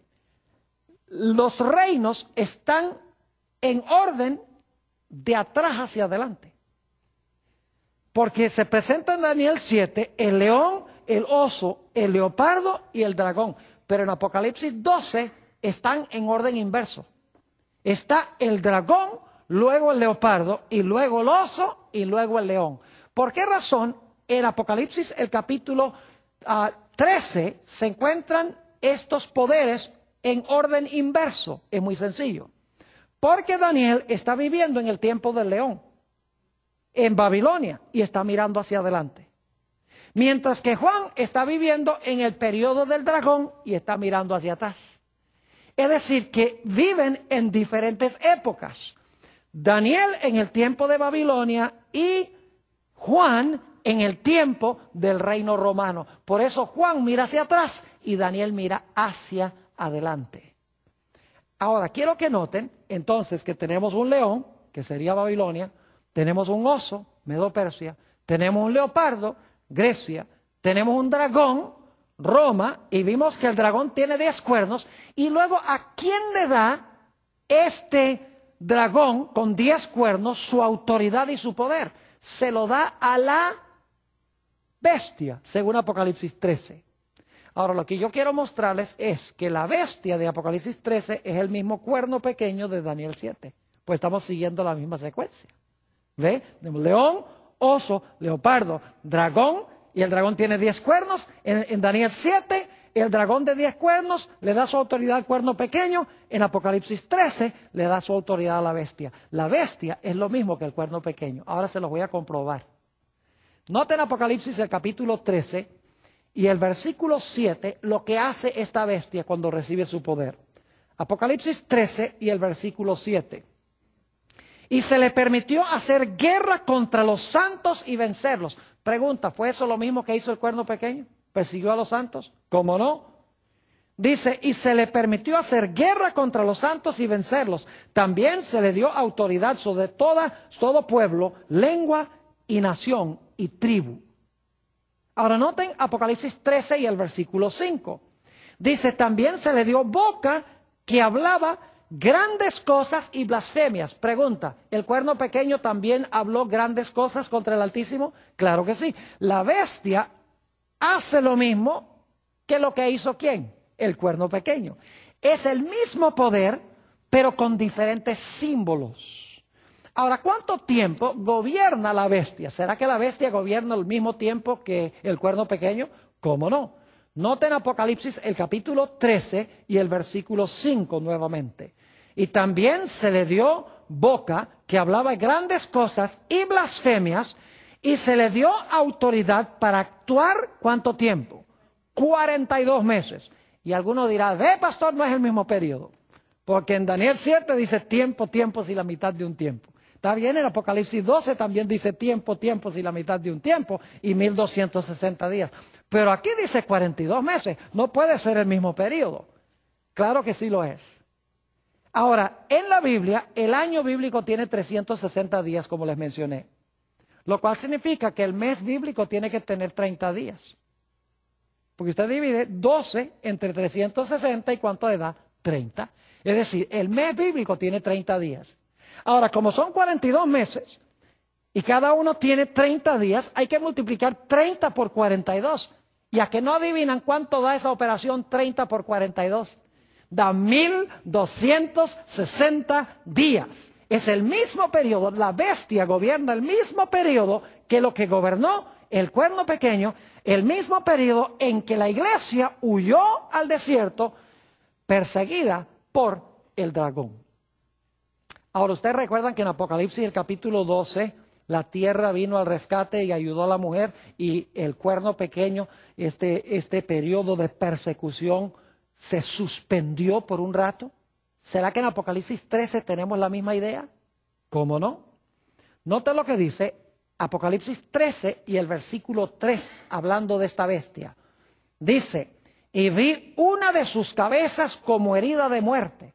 los reinos están en orden de atrás hacia adelante. Porque se presenta en Daniel 7 el león, el oso, el leopardo y el dragón. Pero en Apocalipsis 12 están en orden inverso. Está el dragón, luego el leopardo y luego el oso y luego el león. ¿Por qué razón en Apocalipsis el capítulo ah, 13 se encuentran estos poderes en orden inverso. Es muy sencillo. Porque Daniel está viviendo en el tiempo del león, en Babilonia, y está mirando hacia adelante. Mientras que Juan está viviendo en el periodo del dragón y está mirando hacia atrás. Es decir, que viven en diferentes épocas. Daniel en el tiempo de Babilonia y Juan en el tiempo del reino romano. Por eso Juan mira hacia atrás y Daniel mira hacia adelante. Ahora, quiero que noten entonces que tenemos un león, que sería Babilonia, tenemos un oso, Medo Persia, tenemos un leopardo, Grecia, tenemos un dragón, Roma, y vimos que el dragón tiene diez cuernos, y luego a quién le da este dragón con diez cuernos su autoridad y su poder. Se lo da a la bestia, según Apocalipsis 13. Ahora, lo que yo quiero mostrarles es que la bestia de Apocalipsis 13 es el mismo cuerno pequeño de Daniel 7. Pues estamos siguiendo la misma secuencia. ¿Ve? León, oso, leopardo, dragón, y el dragón tiene 10 cuernos. En, Daniel 7, el dragón de 10 cuernos le da su autoridad al cuerno pequeño. En Apocalipsis 13, le da su autoridad a la bestia. La bestia es lo mismo que el cuerno pequeño. Ahora se los voy a comprobar. Noten Apocalipsis el capítulo 13 y el versículo 7, lo que hace esta bestia cuando recibe su poder. Apocalipsis 13 y el versículo 7. Y se le permitió hacer guerra contra los santos y vencerlos. Pregunta, ¿fue eso lo mismo que hizo el cuerno pequeño? ¿Persiguió a los santos? ¿Cómo no? Dice, y se le permitió hacer guerra contra los santos y vencerlos. También se le dio autoridad sobre todo pueblo, lengua y nación y tribu. Ahora noten Apocalipsis 13 y el versículo 5. Dice, también se le dio boca que hablaba grandes cosas y blasfemias. Pregunta, ¿el cuerno pequeño también habló grandes cosas contra el Altísimo? Claro que sí. La bestia hace lo mismo que lo que hizo quién? El cuerno pequeño. Es el mismo poder, pero con diferentes símbolos. Ahora, ¿cuánto tiempo gobierna la bestia? ¿Será que la bestia gobierna al mismo tiempo que el cuerno pequeño? ¿Cómo no? Noten Apocalipsis el capítulo 13 y el versículo 5 nuevamente. Y también se le dio boca que hablaba grandes cosas y blasfemias y se le dio autoridad para actuar cuánto tiempo? 42 meses. Y alguno dirá, ve pastor, no es el mismo periodo. Porque en Daniel 7 dice tiempo, tiempos y la mitad de un tiempo. Está bien, en Apocalipsis 12 también dice tiempo, tiempos y la mitad de un tiempo y 1260 días. Pero aquí dice 42 meses. No puede ser el mismo periodo. Claro que sí lo es. Ahora, en la Biblia, el año bíblico tiene 360 días, como les mencioné. Lo cual significa que el mes bíblico tiene que tener 30 días. Porque usted divide 12 entre 360 y cuánto de edad, 30. Es decir, el mes bíblico tiene 30 días. Ahora, como son cuarenta y dos meses y cada uno tiene treinta días, hay que multiplicar treinta por cuarenta Y ya que no adivinan cuánto da esa operación treinta por dos, Da 1260 días. Es el mismo periodo, la bestia gobierna el mismo periodo que lo que gobernó el cuerno pequeño, el mismo periodo en que la iglesia huyó al desierto perseguida por el dragón. Ahora, ustedes recuerdan que en Apocalipsis, el capítulo 12, la tierra vino al rescate y ayudó a la mujer y el cuerno pequeño, este, este periodo de persecución se suspendió por un rato. ¿Será que en Apocalipsis 13 tenemos la misma idea? ¿Cómo no? Nota lo que dice Apocalipsis 13 y el versículo 3, hablando de esta bestia. Dice, y vi una de sus cabezas como herida de muerte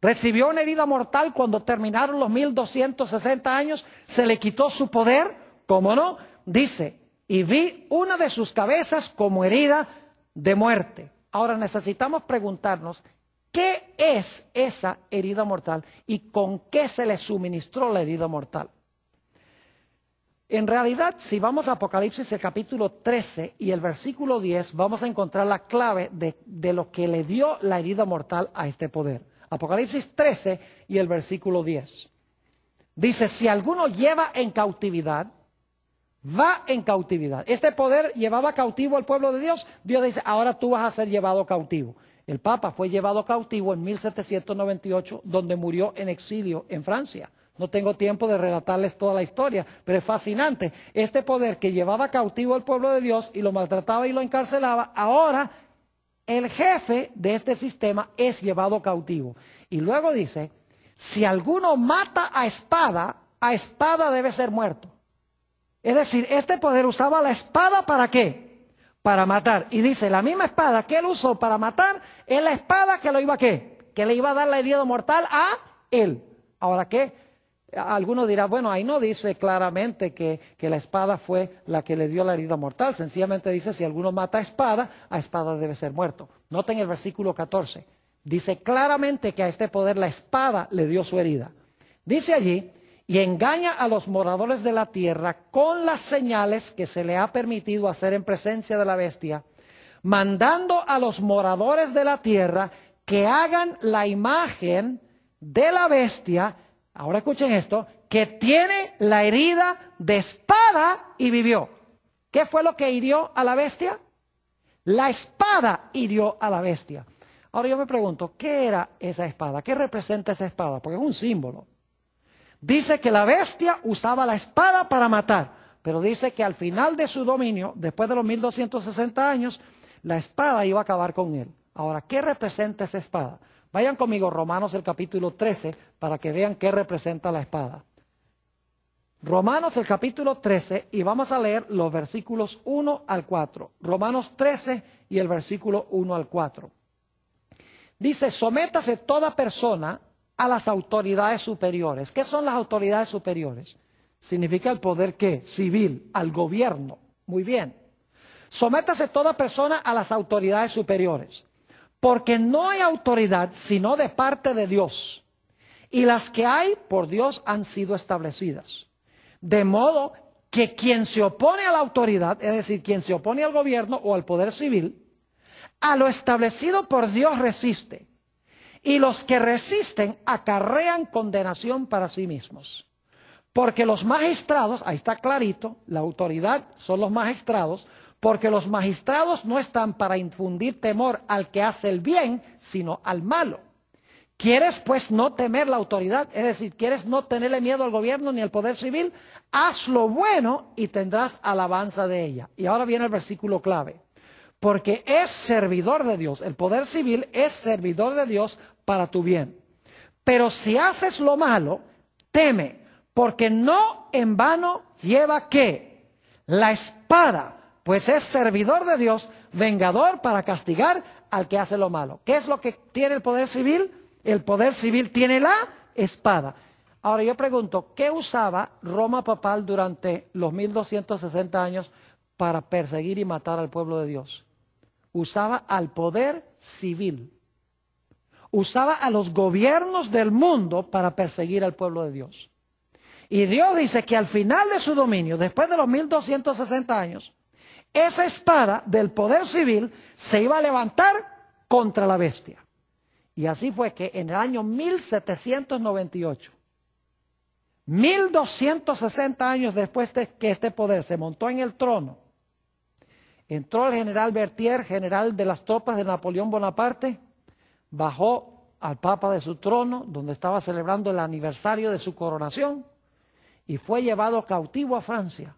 Recibió una herida mortal cuando terminaron los 1260 años, se le quitó su poder, como no, dice, y vi una de sus cabezas como herida de muerte. Ahora necesitamos preguntarnos, ¿qué es esa herida mortal y con qué se le suministró la herida mortal? En realidad, si vamos a Apocalipsis, el capítulo 13 y el versículo 10, vamos a encontrar la clave de lo que le dio la herida mortal a este poder. Apocalipsis 13 y el versículo 10. Dice, si alguno lleva en cautividad, va en cautividad. Este poder llevaba cautivo al pueblo de Dios. Dios dice, ahora tú vas a ser llevado cautivo. El Papa fue llevado cautivo en 1798, donde murió en exilio en Francia. No tengo tiempo de relatarles toda la historia, pero es fascinante. Este poder que llevaba cautivo al pueblo de Dios y lo maltrataba y lo encarcelaba, ahora el jefe de este sistema es llevado cautivo. Y luego dice, si alguno mata a espada, a espada debe ser muerto. Es decir, este poder usaba la espada para qué? Para matar. Y dice, la misma espada que él usó para matar es la espada que lo iba qué? Que le iba a dar la herida mortal a él. Ahora qué? alguno dirá bueno, ahí no dice claramente que, que, la espada fue la que le dio la herida mortal. Sencillamente dice, si alguno mata a espada, a espada debe ser muerto. Noten el versículo 14. Dice claramente que a este poder la espada le dio su herida. Dice allí, y engaña a los moradores de la tierra con las señales que se le ha permitido hacer en presencia de la bestia, mandando a los moradores de la tierra que hagan la imagen de la bestia ahora escuchen esto, que tiene la herida de espada y vivió. ¿Qué fue lo que hirió a la bestia? La espada hirió a la bestia. Ahora yo me pregunto, ¿qué era esa espada? ¿Qué representa esa espada? Porque es un símbolo. Dice que la bestia usaba la espada para matar, pero dice que al final de su dominio, después de los 1260 años, la espada iba a acabar con él. Ahora, ¿qué representa esa espada? Vayan conmigo Romanos el capítulo 13 para que vean qué representa la espada. Romanos el capítulo 13 y vamos a leer los versículos 1 al 4. Romanos 13 y el versículo 1 al 4. Dice, sométase toda persona a las autoridades superiores. ¿Qué son las autoridades superiores? Significa el poder que civil, al gobierno. Muy bien. Sométase toda persona a las autoridades superiores porque no hay autoridad sino de parte de Dios. Y las que hay por Dios han sido establecidas. De modo que quien se opone a la autoridad, es decir, quien se opone al gobierno o al poder civil, a lo establecido por Dios resiste. Y los que resisten acarrean condenación para sí mismos. Porque los magistrados, ahí está clarito, la autoridad son los magistrados, porque los magistrados no están para infundir temor al que hace el bien, sino al malo. ¿Quieres pues no temer la autoridad? Es decir, ¿quieres no tenerle miedo al gobierno ni al poder civil? Haz lo bueno y tendrás alabanza de ella. Y ahora viene el versículo clave. Porque es servidor de Dios. El poder civil es servidor de Dios para tu bien. Pero si haces lo malo, teme, porque no en vano lleva ¿qué? la espada pues es servidor de Dios, vengador para castigar al que hace lo malo. ¿Qué es lo que tiene el poder civil? El poder civil tiene la espada. Ahora yo pregunto, ¿qué usaba Roma papal durante los 1260 años para perseguir y matar al pueblo de Dios? Usaba al poder civil. Usaba a los gobiernos del mundo para perseguir al pueblo de Dios. Y Dios dice que al final de su dominio, después de los 1260 años, esa espada del poder civil se iba a levantar contra la bestia. Y así fue que en el año 1798, 1260 años después de que este poder se montó en el trono, entró el general Berthier, general de las tropas de Napoleón Bonaparte, bajó al Papa de su trono, donde estaba celebrando el aniversario de su coronación, y fue llevado cautivo a Francia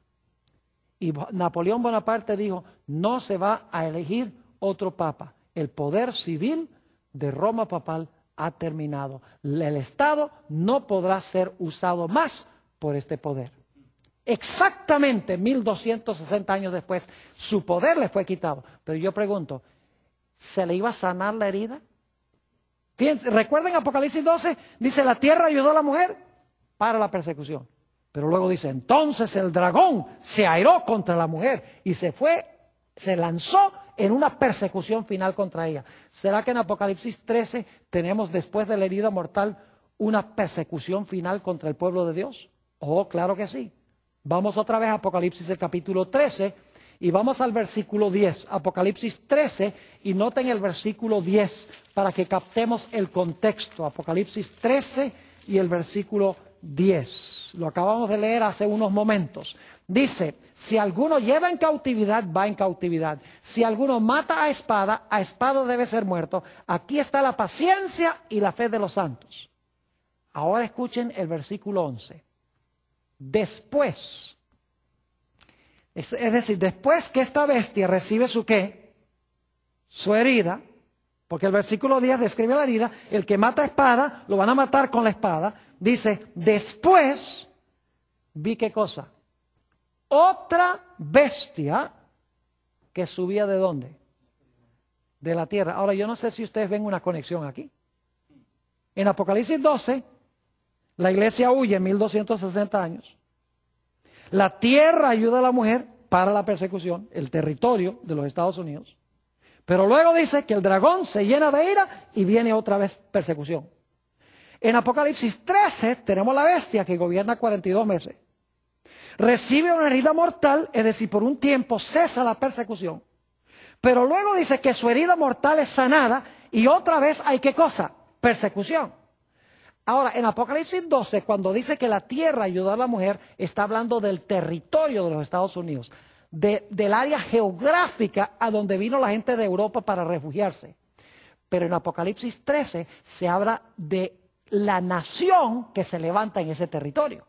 y Napoleón Bonaparte dijo, no se va a elegir otro papa. El poder civil de Roma papal ha terminado. El Estado no podrá ser usado más por este poder. Exactamente 1260 años después, su poder le fue quitado. Pero yo pregunto, ¿se le iba a sanar la herida? Fíjense, recuerden Apocalipsis 12, dice, la tierra ayudó a la mujer para la persecución. Pero luego dice, entonces el dragón se airó contra la mujer y se fue, se lanzó en una persecución final contra ella. ¿Será que en Apocalipsis 13 tenemos después de la herida mortal una persecución final contra el pueblo de Dios? Oh, claro que sí. Vamos otra vez a Apocalipsis el capítulo 13 y vamos al versículo 10, Apocalipsis 13 y noten el versículo 10 para que captemos el contexto. Apocalipsis 13 y el versículo 10. Lo acabamos de leer hace unos momentos. Dice, si alguno lleva en cautividad, va en cautividad. Si alguno mata a espada, a espada debe ser muerto. Aquí está la paciencia y la fe de los santos. Ahora escuchen el versículo 11. Después, es, decir, después que esta bestia recibe su qué, su herida, porque el versículo 10 describe la herida, el que mata a espada, lo van a matar con la espada. Dice, después vi qué cosa. Otra bestia que subía de dónde? De la tierra. Ahora yo no sé si ustedes ven una conexión aquí. En Apocalipsis 12, la iglesia huye en 1260 años. La tierra ayuda a la mujer para la persecución, el territorio de los Estados Unidos. Pero luego dice que el dragón se llena de ira y viene otra vez persecución. En Apocalipsis 13 tenemos la bestia que gobierna 42 meses. Recibe una herida mortal, es decir, por un tiempo cesa la persecución. Pero luego dice que su herida mortal es sanada y otra vez hay qué cosa? Persecución. Ahora, en Apocalipsis 12, cuando dice que la tierra ayuda a la mujer, está hablando del territorio de los Estados Unidos, del área geográfica a donde vino la gente de Europa para refugiarse. Pero en Apocalipsis 13 se habla de la nación que se levanta en ese territorio.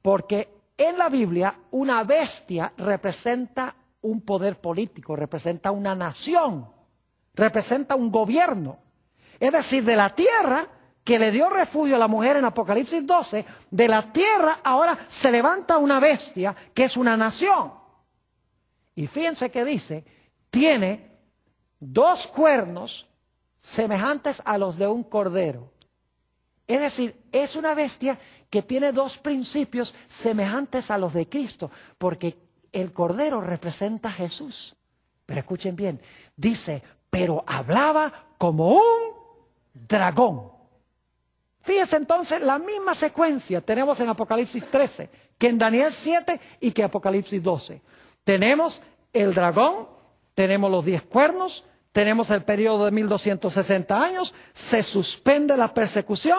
Porque en la Biblia una bestia representa un poder político, representa una nación, representa un gobierno. Es decir, de la tierra que le dio refugio a la mujer en Apocalipsis 12, de la tierra ahora se levanta una bestia que es una nación. Y fíjense que dice, tiene dos cuernos semejantes a los de un cordero es decir, es una bestia que tiene dos principios semejantes a los de Cristo, porque el Cordero representa a Jesús. Pero escuchen bien, dice, pero hablaba como un dragón. Fíjense entonces la misma secuencia tenemos en Apocalipsis 13, que en Daniel 7 y que en Apocalipsis 12. Tenemos el dragón, tenemos los diez cuernos, tenemos el periodo de 1260 años, se suspende la persecución,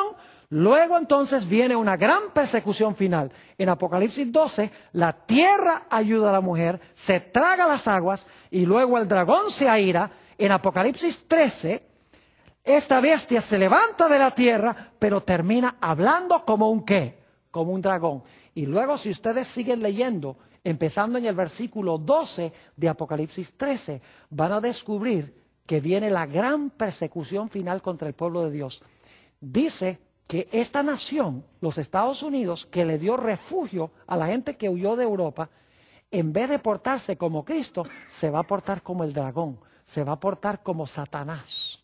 luego entonces viene una gran persecución final. En Apocalipsis 12, la tierra ayuda a la mujer, se traga las aguas y luego el dragón se aira. En Apocalipsis 13, esta bestia se levanta de la tierra, pero termina hablando como un qué, como un dragón. Y luego si ustedes siguen leyendo, empezando en el versículo 12 de Apocalipsis 13, van a descubrir que viene la gran persecución final contra el pueblo de Dios. Dice que esta nación, los Estados Unidos, que le dio refugio a la gente que huyó de Europa, en vez de portarse como Cristo, se va a portar como el dragón, se va a portar como Satanás.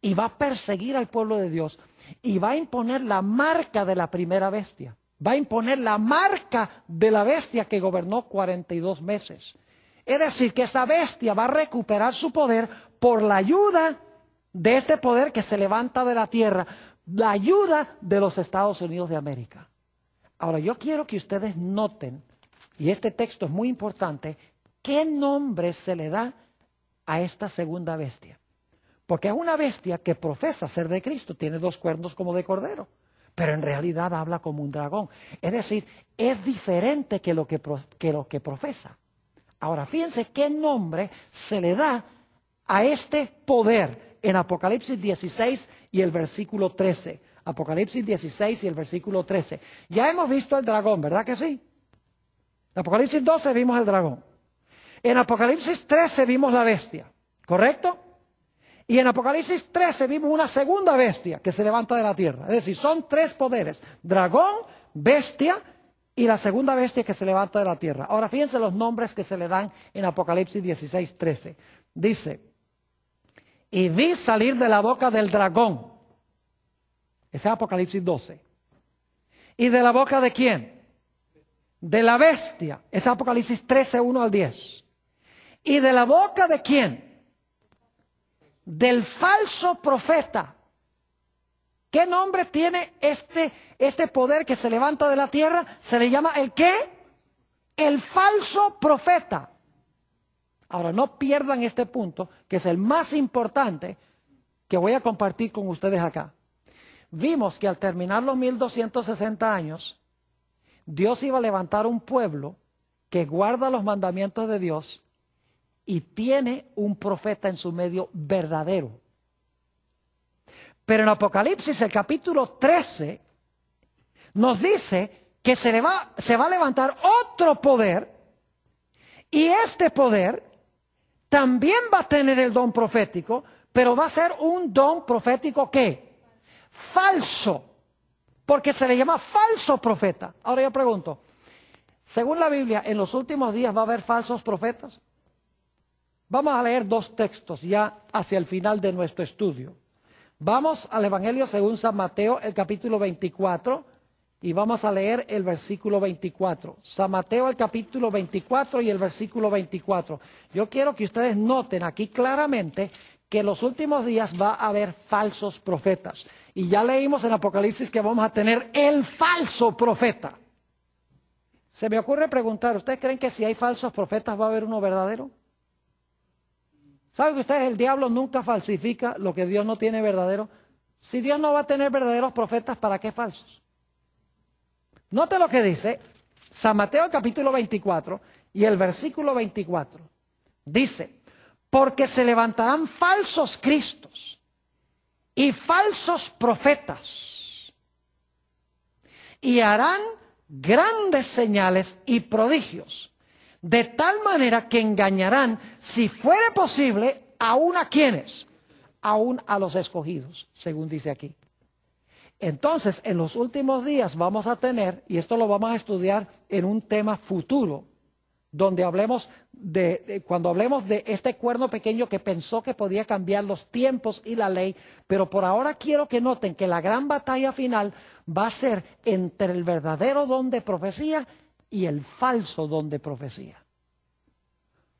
Y va a perseguir al pueblo de Dios y va a imponer la marca de la primera bestia. Va a imponer la marca de la bestia que gobernó 42 meses. Es decir, que esa bestia va a recuperar su poder por la ayuda de este poder que se levanta de la tierra, la ayuda de los Estados Unidos de América. Ahora, yo quiero que ustedes noten, y este texto es muy importante, qué nombre se le da a esta segunda bestia. Porque es una bestia que profesa ser de Cristo, tiene dos cuernos como de cordero, pero en realidad habla como un dragón. Es decir, es diferente que lo que, profesa. Ahora, fíjense qué nombre se le da a este poder en Apocalipsis 16 y el versículo 13. Apocalipsis 16 y el versículo 13. Ya hemos visto el dragón, ¿verdad que sí? En Apocalipsis 12 vimos el dragón. En Apocalipsis 13 vimos la bestia, ¿correcto? Y en Apocalipsis 13 vimos una segunda bestia que se levanta de la tierra. Es decir, son tres poderes, dragón, bestia y la segunda bestia que se levanta de la tierra. Ahora fíjense los nombres que se le dan en Apocalipsis 16, 13. Dice, y vi salir de la boca del dragón. Ese es Apocalipsis 12. ¿Y de la boca de quién? De la bestia. Es Apocalipsis 13, 1 al 10. ¿Y de la boca de quién? Del falso profeta. ¿Qué nombre tiene este, este poder que se levanta de la tierra? Se le llama el qué? El falso profeta. Ahora, no pierdan este punto, que es el más importante que voy a compartir con ustedes acá. Vimos que al terminar los 1260 años, Dios iba a levantar un pueblo que guarda los mandamientos de Dios y tiene un profeta en su medio verdadero. Pero en Apocalipsis, el capítulo 13, nos dice que se, le va, se va a levantar otro poder y este poder también va a tener el don profético, pero va a ser un don profético que falso, porque se le llama falso profeta. Ahora yo pregunto, según la Biblia, en los últimos días va a haber falsos profetas. Vamos a leer dos textos ya hacia el final de nuestro estudio. Vamos al Evangelio según San Mateo, el capítulo 24, y vamos a leer el versículo 24. San Mateo el capítulo 24 y el versículo 24. Yo quiero que ustedes noten aquí claramente que en los últimos días va a haber falsos profetas. Y ya leímos en Apocalipsis que vamos a tener el falso profeta. Se me ocurre preguntar, ¿ustedes creen que si hay falsos profetas va a haber uno verdadero? ¿Saben que ustedes el diablo nunca falsifica lo que Dios no tiene verdadero? Si Dios no va a tener verdaderos profetas, ¿para qué falsos? Note lo que dice San Mateo capítulo 24 y el versículo 24. Dice, porque se levantarán falsos cristos y falsos profetas y harán grandes señales y prodigios, de tal manera que engañarán, si fuere posible, aún a quienes, aún a los escogidos, según dice aquí. Entonces, en los últimos días vamos a tener, y esto lo vamos a estudiar en un tema futuro, donde hablemos de, cuando hablemos de este cuerno pequeño que pensó que podía cambiar los tiempos y la ley, pero por ahora quiero que noten que la gran batalla final va a ser entre el verdadero don de profecía y el falso don de profecía.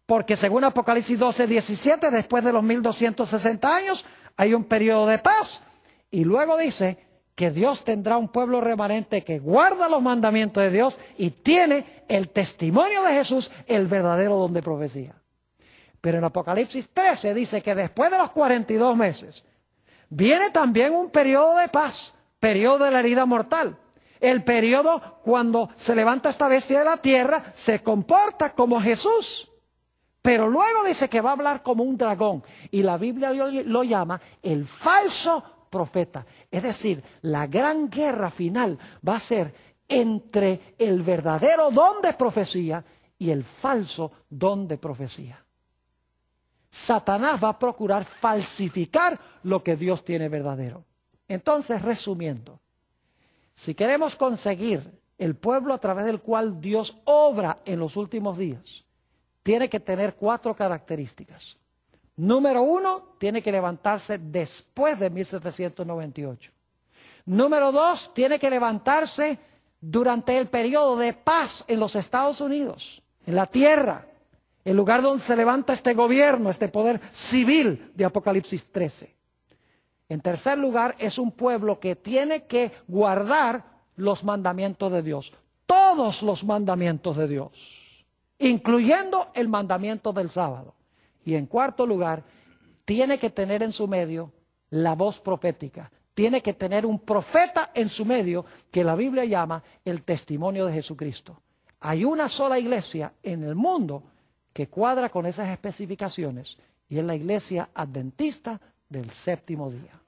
Porque según Apocalipsis 12, 17, después de los 1260 años, hay un periodo de paz. Y luego dice, que Dios tendrá un pueblo remanente que guarda los mandamientos de Dios y tiene el testimonio de Jesús, el verdadero don de profecía. Pero en Apocalipsis 13 dice que después de los 42 meses viene también un periodo de paz, periodo de la herida mortal. El periodo cuando se levanta esta bestia de la tierra, se comporta como Jesús. Pero luego dice que va a hablar como un dragón. Y la Biblia lo llama el falso profeta Es decir, la gran guerra final va a ser entre el verdadero don de profecía y el falso don de profecía. Satanás va a procurar falsificar lo que Dios tiene verdadero. Entonces, resumiendo, si queremos conseguir el pueblo a través del cual Dios obra en los últimos días, tiene que tener cuatro características. Número uno, tiene que levantarse después de 1798. Número dos, tiene que levantarse durante el periodo de paz en los Estados Unidos, en la tierra, el lugar donde se levanta este gobierno, este poder civil de Apocalipsis 13. En tercer lugar, es un pueblo que tiene que guardar los mandamientos de Dios, todos los mandamientos de Dios, incluyendo el mandamiento del sábado. Y en cuarto lugar, tiene que tener en su medio la voz profética. Tiene que tener un profeta en su medio que la Biblia llama el testimonio de Jesucristo. Hay una sola iglesia en el mundo que cuadra con esas especificaciones y es la iglesia adventista del séptimo día.